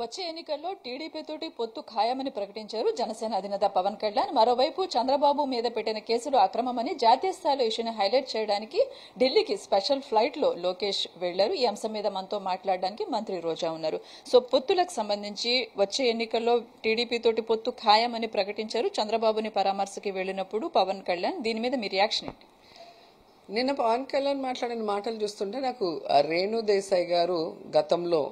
వచ్చే ఎన్నికల్లో టీడీపీతోటి పొత్తు ఖాయమని ప్రకటించారు జనసేన అధినేత పవన్ కళ్యాణ్ మరోవైపు చంద్రబాబు మీద పెట్టిన కేసులు అక్రమమని జాతీయ స్థాయిలో ఇష్యూని హైలైట్ చేయడానికి ఢిల్లీకి స్పెషల్ ఫ్లైట్లో లోకేష్ వెళ్లారు ఈ అంశం మీద మనతో మాట్లాడడానికి మంత్రి రోజా ఉన్నారు సో పొత్తులకు సంబంధించి వచ్చే ఎన్నికల్లో టీడీపీతోటి పొత్తు ఖాయమని ప్రకటించారు చంద్రబాబుని పరామర్శకి వెళ్లినప్పుడు పవన్ కళ్యాణ్ దీని మీద మీ రియాక్షన్ ఏంటి నిన్న పవన్ కళ్యాణ్ మాట్లాడిన మాటలు చూస్తుంటే నాకు రేణు దేశాయ్ గారు గతంలో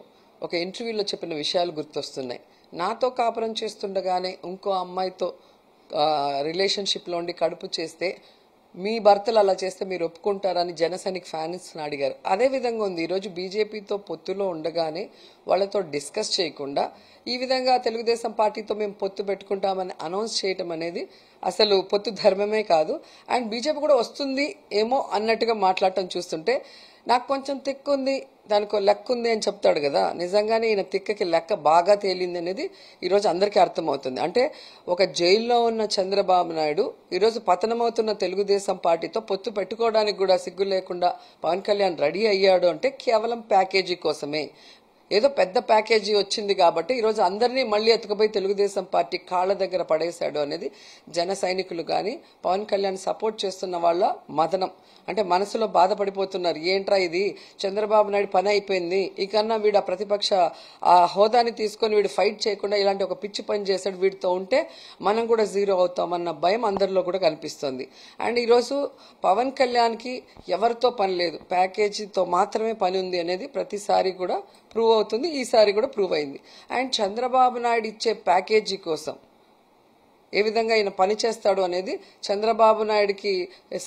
ఒక ఇంటర్వ్యూలో చెప్పిన విషయాలు గుర్తొస్తున్నాయి నాతో కాపురం చేస్తుండగానే ఇంకో అమ్మాయితో రిలేషన్షిప్లో ఉండి కడుపు చేస్తే మీ భర్తలు అలా చేస్తే మీరు ఒప్పుకుంటారని జనసైనిక్ ఫ్యాన్స్ అడిగారు అదే విధంగా ఉంది ఈరోజు బీజేపీతో పొత్తులో ఉండగానే వాళ్ళతో డిస్కస్ చేయకుండా ఈ విధంగా తెలుగుదేశం పార్టీతో మేము పొత్తు పెట్టుకుంటామని అనౌన్స్ చేయటం అనేది అసలు పొత్తు ధర్మమే కాదు అండ్ బీజేపీ కూడా వస్తుంది ఏమో అన్నట్టుగా మాట్లాడటం చూస్తుంటే నాకు కొంచెం తిక్కుంది దానికో లెక్క ఉంది అని చెప్తాడు కదా నిజంగానే ఈయన తిక్కకి లెక్క బాగా తేలింది అనేది ఈరోజు అందరికీ అర్థమవుతుంది అంటే ఒక జైల్లో ఉన్న చంద్రబాబు నాయుడు ఈరోజు పతనమవుతున్న తెలుగుదేశం పార్టీతో పొత్తు పెట్టుకోవడానికి కూడా సిగ్గు లేకుండా పవన్ కళ్యాణ్ రెడీ అయ్యాడు అంటే కేవలం ప్యాకేజీ కోసమే ఏదో పెద్ద ప్యాకేజీ వచ్చింది కాబట్టి ఈరోజు అందరినీ మళ్ళీ ఎత్తుకుపోయి తెలుగుదేశం పార్టీ కాళ్ళ దగ్గర పడేశాడు అనేది జన సైనికులు కానీ పవన్ కళ్యాణ్ సపోర్ట్ చేస్తున్న వాళ్ళ మదనం అంటే మనసులో బాధపడిపోతున్నారు ఏంట్రా ఇది చంద్రబాబు నాయుడు పని అయిపోయింది ఇకన్నా వీడు ఆ ప్రతిపక్ష ఆ హోదాని తీసుకొని వీడు ఫైట్ చేయకుండా ఇలాంటి ఒక పిచ్చి పని చేశాడు వీడితో ఉంటే మనం కూడా జీరో అవుతామన్న భయం అందరిలో కూడా కనిపిస్తుంది అండ్ ఈరోజు పవన్ కళ్యాణ్కి ఎవరితో పని లేదు ప్యాకేజీతో మాత్రమే పని ఉంది అనేది ప్రతిసారి కూడా ప్రూవ్ అవుతుంది ఈసారి కూడా ప్రూవ్ అయింది అండ్ చంద్రబాబు నాయుడు ఇచ్చే ప్యాకేజీ కోసం ఏ విధంగా ఈయన పని చేస్తాడు అనేది చంద్రబాబు నాయుడికి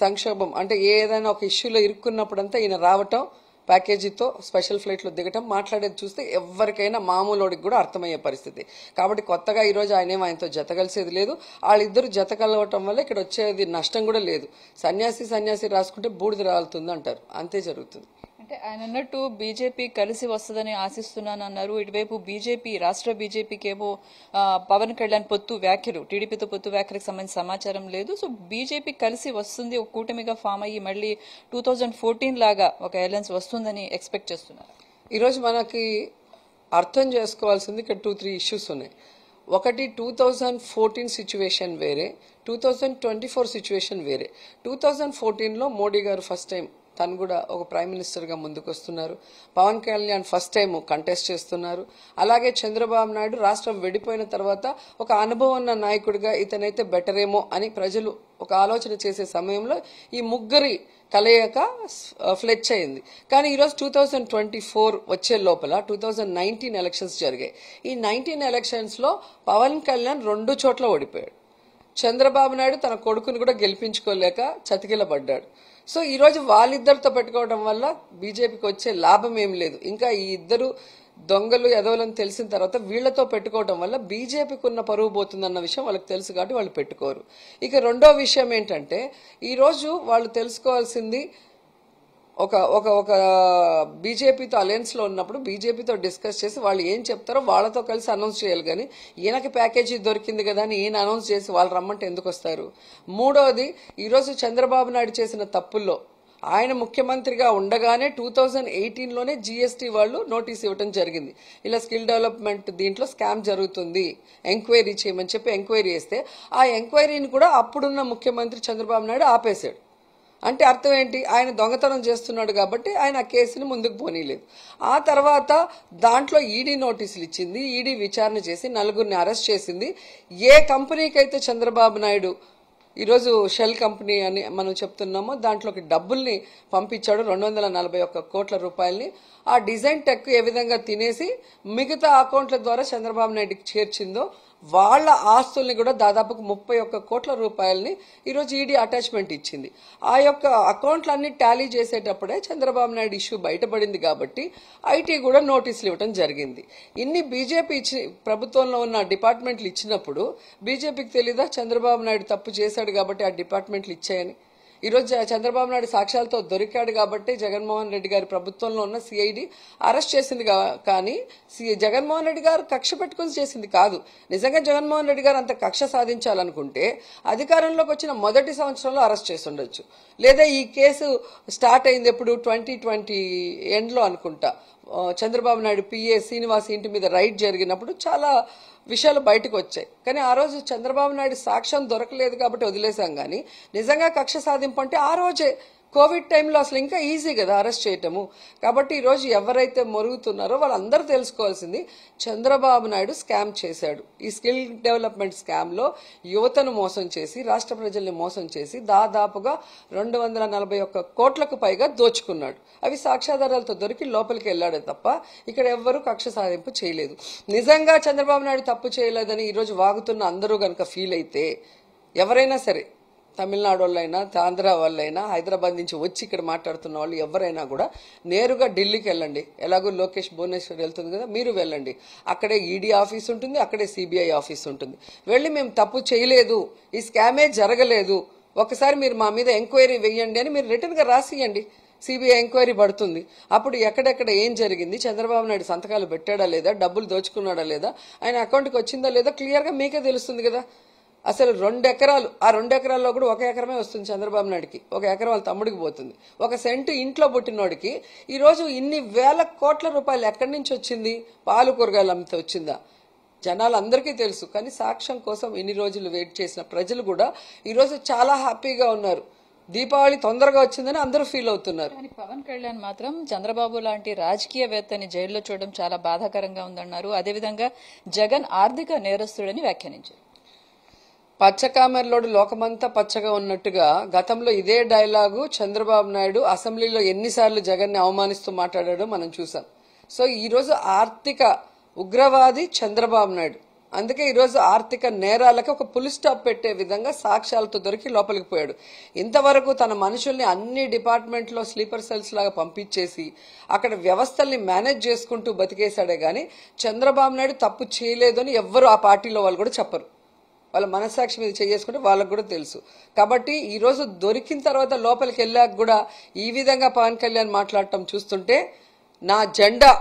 సంక్షోభం అంటే ఏదైనా ఒక ఇష్యూలో ఇరుక్కున్నప్పుడంతా ఈయన రావటం ప్యాకేజీతో స్పెషల్ ఫ్లైట్లో దిగటం మాట్లాడేది చూస్తే ఎవరికైనా మామూలుడికి కూడా అర్థమయ్యే పరిస్థితి కాబట్టి కొత్తగా ఈరోజు ఆయనేం ఆయనతో జత కలిసేది లేదు వాళ్ళిద్దరు జత కలవటం వల్ల ఇక్కడ వచ్చేది నష్టం కూడా లేదు సన్యాసి సన్యాసి రాసుకుంటే బూడిద రాలుతుంది అంటారు అంతే జరుగుతుంది అంటే ఆయన అన్నట్టు బీజేపీ కలిసి వస్తుందని ఆశిస్తున్నాను అన్నారు ఇటువైపు బీజేపీ రాష్ట్ర ఏమో పవన్ కళ్యాణ్ పొత్తు వ్యాఖ్యలు టీడీపీతో పొత్తు వ్యాఖ్యలకు సంబంధించి సమాచారం లేదు సో బీజేపీ కలిసి వస్తుంది ఒక కూటమిగా ఫామ్ అయ్యి మళ్ళీ టూ థౌజండ్ ఫోర్టీన్ లాగా ఒక అలయన్స్ వస్తుందని ఎక్స్పెక్ట్ చేస్తున్నారు ఈరోజు మనకి అర్థం చేసుకోవాల్సింది ఇక్కడ టూ త్రీ ఇష్యూస్ ఉన్నాయి ఒకటి టూ థౌజండ్ ఫోర్టీన్ సిచ్యువేషన్ వేరే two thousand twenty four situation వేరే టూ థౌజండ్ ఫోర్టీన్లో మోడీ గారు ఫస్ట్ టైం తను కూడా ఒక ప్రైమ్ మినిస్టర్గా ముందుకు వస్తున్నారు Pawan Kalyan first time contest చేస్తున్నారు అలాగే చంద్రబాబు నాయుడు రాష్ట్రం వెడిపోయిన తర్వాత ఒక అనుభవం ఉన్న నాయకుడిగా ఇతనైతే బెటర్ ఏమో అని ప్రజలు ఒక ఆలోచన చేసే సమయంలో ఈ ముగ్గురి కలయిక ఫ్లెచ్ అయింది కానీ ఈరోజు టూ థౌజండ్ ట్వంటీ ఫోర్ వచ్చే లోపల టూ థౌజండ్ నైన్టీన్ ఎలక్షన్స్ జరిగాయి ఈ నైన్టీన్ ఎలక్షన్స్లో పవన్ కళ్యాణ్ రెండు చోట్ల ఓడిపోయాడు చంద్రబాబు నాయుడు తన కొడుకుని కూడా గెలిపించుకోలేక చతికిలబడ్డాడు సో ఈరోజు వాళ్ళిద్దరితో పెట్టుకోవడం వల్ల బీజేపీకి వచ్చే లాభం ఏం లేదు ఇంకా ఈ ఇద్దరు దొంగలు ఎదవలని తెలిసిన తర్వాత వీళ్లతో పెట్టుకోవడం వల్ల బీజేపీకి ఉన్న పరువు పోతుందన్న విషయం వాళ్ళకి తెలుసు కాబట్టి వాళ్ళు పెట్టుకోరు ఇక రెండో విషయం ఏంటంటే ఈరోజు వాళ్ళు తెలుసుకోవాల్సింది ఒక ఒక ఒక బీజేపీతో అలయన్స్లో ఉన్నప్పుడు బీజేపీతో డిస్కస్ చేసి వాళ్ళు ఏం చెప్తారో వాళ్ళతో కలిసి అనౌన్స్ చేయాలి కానీ ఈయనకి ప్యాకేజీ దొరికింది కదా అని ఈయన అనౌన్స్ చేసి వాళ్ళు రమ్మంటే ఎందుకు వస్తారు మూడవది ఈరోజు చంద్రబాబు నాయుడు చేసిన తప్పుల్లో ఆయన ముఖ్యమంత్రిగా ఉండగానే టూ థౌజండ్ ఎయిటీన్లోనే జీఎస్టీ వాళ్ళు నోటీస్ ఇవ్వడం జరిగింది ఇలా స్కిల్ డెవలప్మెంట్ దీంట్లో స్కామ్ జరుగుతుంది ఎంక్వైరీ చేయమని చెప్పి ఎంక్వైరీ చేస్తే ఆ ఎంక్వైరీని కూడా అప్పుడున్న ముఖ్యమంత్రి చంద్రబాబు నాయుడు ఆపేశాడు అంటే అర్థం ఏంటి ఆయన దొంగతనం చేస్తున్నాడు కాబట్టి ఆయన ఆ కేసుని ముందుకు పోనీలేదు ఆ తర్వాత దాంట్లో ఈడీ నోటీసులు ఇచ్చింది ఈడీ విచారణ చేసి నలుగురిని అరెస్ట్ చేసింది ఏ కంపెనీకైతే చంద్రబాబు నాయుడు ఈరోజు షెల్ కంపెనీ అని మనం చెప్తున్నామో దాంట్లోకి డబ్బుల్ని పంపించాడు రెండు వందల నలభై ఒక్క కోట్ల రూపాయల్ని ఆ డిజైన్ టెక్ ఏ విధంగా తినేసి మిగతా అకౌంట్ల ద్వారా చంద్రబాబు నాయుడుకి చేర్చిందో వాళ్ళ ఆస్తుల్ని కూడా దాదాపుకు ముప్పై ఒక్క కోట్ల రూపాయలని ఈరోజు ఈడీ అటాచ్మెంట్ ఇచ్చింది ఆ యొక్క అకౌంట్లన్నీ టాలీ చేసేటప్పుడే చంద్రబాబు నాయుడు ఇష్యూ బయటపడింది కాబట్టి ఐటీ కూడా నోటీసులు ఇవ్వడం జరిగింది ఇన్ని బీజేపీ ఇచ్చి ప్రభుత్వంలో ఉన్న డిపార్ట్మెంట్లు ఇచ్చినప్పుడు బీజేపీకి తెలీదా చంద్రబాబు నాయుడు తప్పు చేశాడు కాబట్టి ఆ డిపార్ట్మెంట్లు ఇచ్చాయని ఈరోజు చంద్రబాబు నాయుడు సాక్ష్యాలతో దొరికాడు కాబట్టి జగన్మోహన్ రెడ్డి గారి ప్రభుత్వంలో ఉన్న సిఐడి అరెస్ట్ చేసింది కానీ జగన్మోహన్ రెడ్డి గారు కక్ష పెట్టుకుని చేసింది కాదు నిజంగా జగన్మోహన్ రెడ్డి గారు అంత కక్ష సాధించాలనుకుంటే అధికారంలోకి వచ్చిన మొదటి సంవత్సరంలో అరెస్ట్ చేసి ఉండొచ్చు లేదా ఈ కేసు స్టార్ట్ అయింది ఎప్పుడు ట్వంటీ ట్వంటీ ఎండ్లో అనుకుంటా చంద్రబాబు నాయుడు పిఏ శ్రీనివాస్ ఇంటి మీద రైడ్ జరిగినప్పుడు చాలా విషయాలు బయటకు వచ్చాయి కానీ ఆ రోజు చంద్రబాబు నాయుడు సాక్ష్యం దొరకలేదు కాబట్టి వదిలేశాం కానీ నిజంగా కక్ష సాధింపు అంటే ఆ రోజే కోవిడ్ టైంలో అసలు ఇంకా ఈజీ కదా అరెస్ట్ చేయటము కాబట్టి ఈరోజు ఎవరైతే మొరుగుతున్నారో వాళ్ళందరూ తెలుసుకోవాల్సింది చంద్రబాబు నాయుడు స్కామ్ చేశాడు ఈ స్కిల్ డెవలప్మెంట్ స్కామ్లో యువతను మోసం చేసి రాష్ట్ర ప్రజల్ని మోసం చేసి దాదాపుగా రెండు వందల నలభై ఒక్క కోట్లకు పైగా దోచుకున్నాడు అవి సాక్ష్యాధారాలతో దొరికి లోపలికి వెళ్ళాడే తప్ప ఇక్కడ ఎవ్వరూ కక్ష సాధింపు చేయలేదు నిజంగా చంద్రబాబు నాయుడు తప్పు చేయలేదని ఈరోజు వాగుతున్న అందరూ గనక ఫీల్ అయితే ఎవరైనా సరే తమిళనాడు వాళ్ళైనా ఆంధ్ర వాళ్ళైనా హైదరాబాద్ నుంచి వచ్చి ఇక్కడ మాట్లాడుతున్న వాళ్ళు ఎవరైనా కూడా నేరుగా ఢిల్లీకి వెళ్ళండి ఎలాగో లోకేష్ భువనేశ్వర్ వెళ్తుంది కదా మీరు వెళ్ళండి అక్కడే ఈడీ e ఆఫీస్ ఉంటుంది అక్కడే సిబిఐ ఆఫీస్ ఉంటుంది వెళ్ళి మేము తప్పు చేయలేదు ఈ స్కామే జరగలేదు ఒకసారి మీరు మా మీద ఎంక్వైరీ వేయండి అని మీరు రిటర్న్గా రాసియండి సిబిఐ ఎంక్వైరీ పడుతుంది అప్పుడు ఎక్కడెక్కడ ఏం జరిగింది చంద్రబాబు నాయుడు సంతకాలు పెట్టాడా లేదా డబ్బులు దోచుకున్నాడా లేదా ఆయన అకౌంట్కి వచ్చిందా లేదా క్లియర్గా మీకే తెలుస్తుంది కదా అసలు రెండు ఎకరాలు ఆ రెండు ఎకరాల్లో కూడా ఒక ఎకరమే వస్తుంది చంద్రబాబు నాయుడికి ఒక ఎకరం వాళ్ళ తమ్ముడికి పోతుంది ఒక సెంటు ఇంట్లో పుట్టినోడికి ఈరోజు ఇన్ని వేల కోట్ల రూపాయలు ఎక్కడి నుంచి వచ్చింది పాలు కూరగాయలు అమ్మితే వచ్చిందా జనాలందరికీ తెలుసు కానీ సాక్ష్యం కోసం ఇన్ని రోజులు వెయిట్ చేసిన ప్రజలు కూడా ఈరోజు చాలా హ్యాపీగా ఉన్నారు దీపావళి తొందరగా వచ్చిందని అందరూ ఫీల్ అవుతున్నారు కానీ పవన్ కళ్యాణ్ మాత్రం చంద్రబాబు లాంటి రాజకీయవేత్తని జైల్లో చూడడం చాలా బాధాకరంగా ఉందన్నారు అదేవిధంగా జగన్ ఆర్థిక నేరస్తుడని వ్యాఖ్యానించారు పచ్చకామెరలోడు లోకమంతా పచ్చగా ఉన్నట్టుగా గతంలో ఇదే డైలాగు చంద్రబాబు నాయుడు అసెంబ్లీలో ఎన్నిసార్లు ని అవమానిస్తూ మాట్లాడాడో మనం చూసాం సో ఈరోజు ఆర్థిక ఉగ్రవాది చంద్రబాబు నాయుడు అందుకే ఈరోజు ఆర్థిక నేరాలకు ఒక పులి స్టాప్ పెట్టే విధంగా సాక్ష్యాలతో దొరికి లోపలికి పోయాడు ఇంతవరకు తన మనుషుల్ని అన్ని డిపార్ట్మెంట్లో స్లీపర్ సెల్స్ లాగా పంపించేసి అక్కడ వ్యవస్థల్ని మేనేజ్ చేసుకుంటూ బతికేశాడే కానీ చంద్రబాబు నాయుడు తప్పు చేయలేదు అని ఎవ్వరు ఆ పార్టీలో వాళ్ళు కూడా చెప్పరు వాళ్ళ మనస్సాక్షి మీద చేసుకుంటే వాళ్ళకు కూడా తెలుసు కాబట్టి ఈరోజు దొరికిన తర్వాత లోపలికి వెళ్ళాక కూడా ఈ విధంగా పవన్ కళ్యాణ్ మాట్లాడటం చూస్తుంటే నా జెండా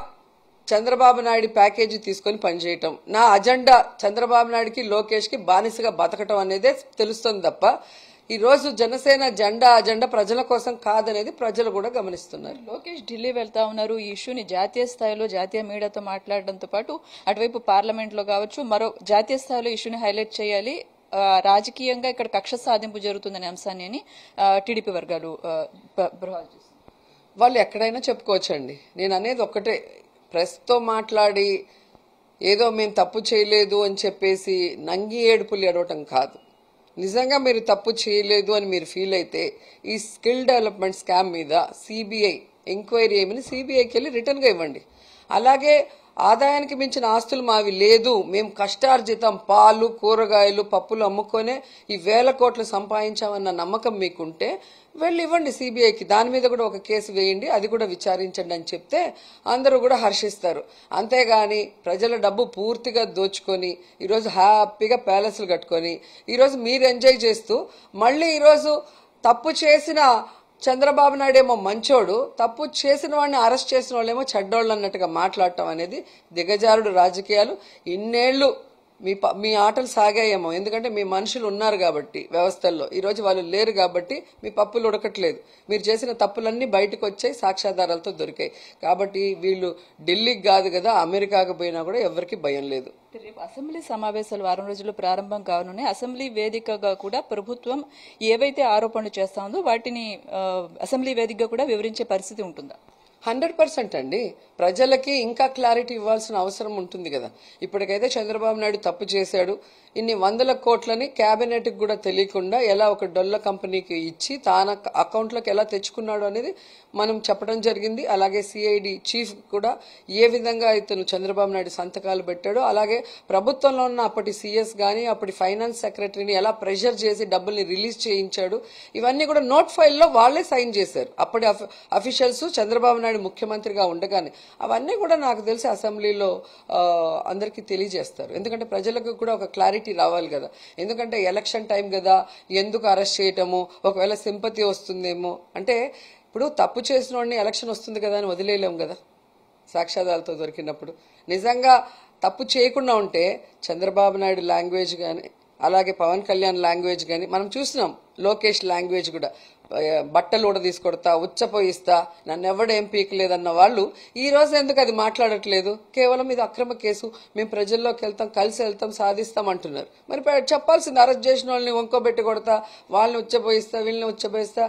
చంద్రబాబు నాయుడు ప్యాకేజీ తీసుకొని పనిచేయటం నా అజెండా చంద్రబాబు నాయుడికి లోకేష్కి బానిసగా బతకటం అనేదే తెలుస్తుంది తప్ప ఈరోజు జనసేన జెండా అజెండా ప్రజల కోసం కాదనేది ప్రజలు కూడా గమనిస్తున్నారు లోకేష్ ఢిల్లీ వెళ్తా ఉన్నారు ఈ ఇష్యూని జాతీయ స్థాయిలో జాతీయ మీడియాతో మాట్లాడడంతో పాటు అటువైపు పార్లమెంట్లో కావచ్చు మరో జాతీయ స్థాయిలో ఇష్యూని హైలైట్ చేయాలి రాజకీయంగా ఇక్కడ కక్ష సాధింపు జరుగుతుందనే అంశాన్ని అని టీడీపీ వర్గాలు వాళ్ళు ఎక్కడైనా చెప్పుకోవచ్చండి నేను అనేది ఒక్కటే ప్రెస్తో మాట్లాడి ఏదో మేము తప్పు చేయలేదు అని చెప్పేసి నంగి ఏడుపులు ఎడవటం కాదు నిజంగా మీరు తప్పు చేయలేదు అని మీరు ఫీల్ అయితే ఈ స్కిల్ డెవలప్మెంట్ స్కామ్ మీద సిబిఐ ఎంక్వైరీ ఏమని సిబిఐకి వెళ్ళి రిటర్న్గా ఇవ్వండి అలాగే ఆదాయానికి మించిన ఆస్తులు మావి లేదు మేము కష్టార్జితం పాలు కూరగాయలు పప్పులు అమ్ముకొనే ఈ వేల కోట్లు సంపాదించామన్న నమ్మకం మీకుంటే వెళ్ళి ఇవ్వండి సిబిఐకి దాని మీద కూడా ఒక కేసు వేయండి అది కూడా విచారించండి అని చెప్తే అందరూ కూడా హర్షిస్తారు అంతేగాని ప్రజల డబ్బు పూర్తిగా దోచుకొని ఈరోజు హ్యాపీగా ప్యాలెస్లు కట్టుకొని ఈరోజు మీరు ఎంజాయ్ చేస్తూ మళ్ళీ ఈరోజు తప్పు చేసిన చంద్రబాబు నాయుడు ఏమో మంచోడు తప్పు చేసిన వాడిని అరెస్ట్ చేసిన వాళ్ళేమో చెడ్డోళ్ళు అన్నట్టుగా మాట్లాడటం అనేది దిగజారుడు రాజకీయాలు ఇన్నేళ్లు మీ మీ ఆటలు సాగాయేమో ఎందుకంటే మీ మనుషులు ఉన్నారు కాబట్టి వ్యవస్థల్లో ఈరోజు వాళ్ళు లేరు కాబట్టి మీ పప్పులు ఉడకట్లేదు మీరు చేసిన తప్పులన్నీ బయటకు వచ్చాయి సాక్ష్యాధారాలతో దొరికాయి కాబట్టి వీళ్ళు ఢిల్లీకి కాదు కదా అమెరికాకు పోయినా కూడా ఎవరికి భయం లేదు రేపు అసెంబ్లీ సమావేశాలు వారం రోజులు ప్రారంభం కావనునే అసెంబ్లీ వేదికగా కూడా ప్రభుత్వం ఏవైతే ఆరోపణలు చేస్తా ఉందో వాటిని అసెంబ్లీ వేదికగా కూడా వివరించే పరిస్థితి ఉంటుందా హండ్రెడ్ పర్సెంట్ అండి ప్రజలకి ఇంకా క్లారిటీ ఇవ్వాల్సిన అవసరం ఉంటుంది కదా ఇప్పటికైతే చంద్రబాబు నాయుడు తప్పు చేశాడు ఇన్ని వందల కోట్లని క్యాబినెట్కి కూడా తెలియకుండా ఎలా ఒక డొల్ల కంపెనీకి ఇచ్చి తాన అకౌంట్లోకి ఎలా తెచ్చుకున్నాడు అనేది మనం చెప్పడం జరిగింది అలాగే సిఐడి చీఫ్ కూడా ఏ విధంగా ఇతను చంద్రబాబు నాయుడు సంతకాలు పెట్టాడు అలాగే ప్రభుత్వంలో ఉన్న అప్పటి సీఎస్ కానీ అప్పటి ఫైనాన్స్ సెక్రటరీని ఎలా ప్రెషర్ చేసి డబ్బుల్ని రిలీజ్ చేయించాడు ఇవన్నీ కూడా నోట్ ఫైల్లో వాళ్లే సైన్ చేశారు అప్పటి అఫీషియల్స్ చంద్రబాబు నాయుడు నాయుడు ముఖ్యమంత్రిగా ఉండగానే అవన్నీ కూడా నాకు తెలిసి అసెంబ్లీలో అందరికీ తెలియజేస్తారు ఎందుకంటే ప్రజలకు కూడా ఒక క్లారిటీ రావాలి కదా ఎందుకంటే ఎలక్షన్ టైం కదా ఎందుకు అరెస్ట్ చేయటము ఒకవేళ సింపతి వస్తుందేమో అంటే ఇప్పుడు తప్పు చేసిన వాడిని ఎలక్షన్ వస్తుంది కదా అని వదిలేయలేము కదా సాక్ష్యాధారాలతో దొరికినప్పుడు నిజంగా తప్పు చేయకుండా ఉంటే చంద్రబాబు నాయుడు లాంగ్వేజ్ కానీ అలాగే పవన్ కళ్యాణ్ లాంగ్వేజ్ కానీ మనం చూసినాం లోకేష్ లాంగ్వేజ్ కూడా బట్టలు కూడా తీసుకొడతా ఉచ్చపోయిస్తా నన్ను ఎవడేం పీకలేదన్న వాళ్ళు ఈ రోజు ఎందుకు అది మాట్లాడట్లేదు కేవలం ఇది అక్రమ కేసు మేము ప్రజల్లోకి వెళ్తాం కలిసి వెళ్తాం సాధిస్తాం అంటున్నారు మరి చెప్పాల్సింది అరెస్ట్ చేసిన వాళ్ళని వంకోబెట్టి కొడతా వాళ్ళని ఉచ్చపోయిస్తా వీళ్ళని ఉచ్చపోయిస్తా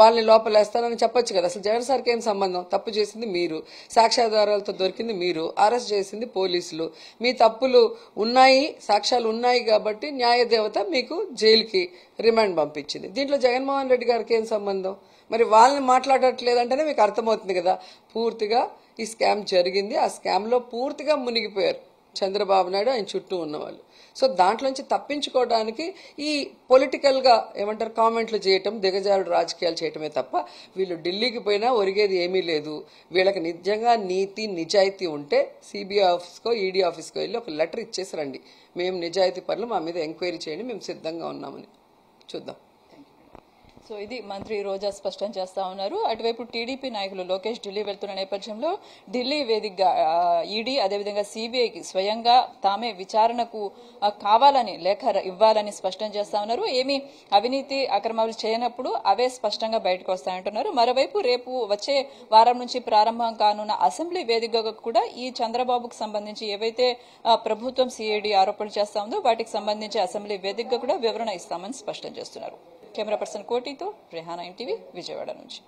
వాళ్ళని లోపలేస్తానని చెప్పొచ్చు కదా అసలు జగన్ సార్కి ఏం సంబంధం తప్పు చేసింది మీరు సాక్ష్యాధారాలతో దొరికింది మీరు అరెస్ట్ చేసింది పోలీసులు మీ తప్పులు ఉన్నాయి సాక్ష్యాలు ఉన్నాయి కాబట్టి న్యాయ దేవత మీకు జైలుకి రిమాండ్ పంపించింది దీంట్లో జగన్మోహన్ రెడ్డి గారికి ఏం సంబంధం మరి వాళ్ళని మాట్లాడట్లేదంటేనే మీకు అర్థమవుతుంది కదా పూర్తిగా ఈ స్కామ్ జరిగింది ఆ స్కామ్లో పూర్తిగా మునిగిపోయారు చంద్రబాబు నాయుడు ఆయన చుట్టూ ఉన్నవాళ్ళు సో దాంట్లోంచి తప్పించుకోవడానికి ఈ పొలిటికల్గా ఏమంటారు కామెంట్లు చేయటం దిగజారుడు రాజకీయాలు చేయటమే తప్ప వీళ్ళు ఢిల్లీకి పోయినా ఒరిగేది ఏమీ లేదు వీళ్ళకి నిజంగా నీతి నిజాయితీ ఉంటే సిబిఐ ఆఫీస్కో ఈడీ ఆఫీస్కో వెళ్ళి ఒక లెటర్ ఇచ్చేసి రండి మేము నిజాయితీ పనులు మా మీద ఎంక్వైరీ చేయండి మేము సిద్ధంగా ఉన్నామని dedans. సో ఇది మంత్రి రోజా స్పష్టం చేస్తా ఉన్నారు అటువైపు టీడీపీ నాయకులు లోకేష్ ఢిల్లీ వెళ్తున్న నేపథ్యంలో ఢిల్లీ వేదికగా ఈడీ అదేవిధంగా సిబిఐకి స్వయంగా తామే విచారణకు కావాలని లేఖ ఇవ్వాలని స్పష్టం చేస్తా ఉన్నారు ఏమి అవినీతి అక్రమాలు చేయనప్పుడు అవే స్పష్టంగా బయటకు వస్తాయంటున్నారు మరోవైపు రేపు వచ్చే వారం నుంచి ప్రారంభం కానున్న అసెంబ్లీ వేదికగా కూడా ఈ చంద్రబాబుకు సంబంధించి ఏవైతే ప్రభుత్వం సిఐడి ఆరోపణలు చేస్తా ఉందో వాటికి సంబంధించి అసెంబ్లీ వేదికగా కూడా వివరణ ఇస్తామని స్పష్టం చేస్తున్నారు కెమెరా పర్సన్ కోటితో రెహానా ఎంటీవీ విజయవాడ నుంచి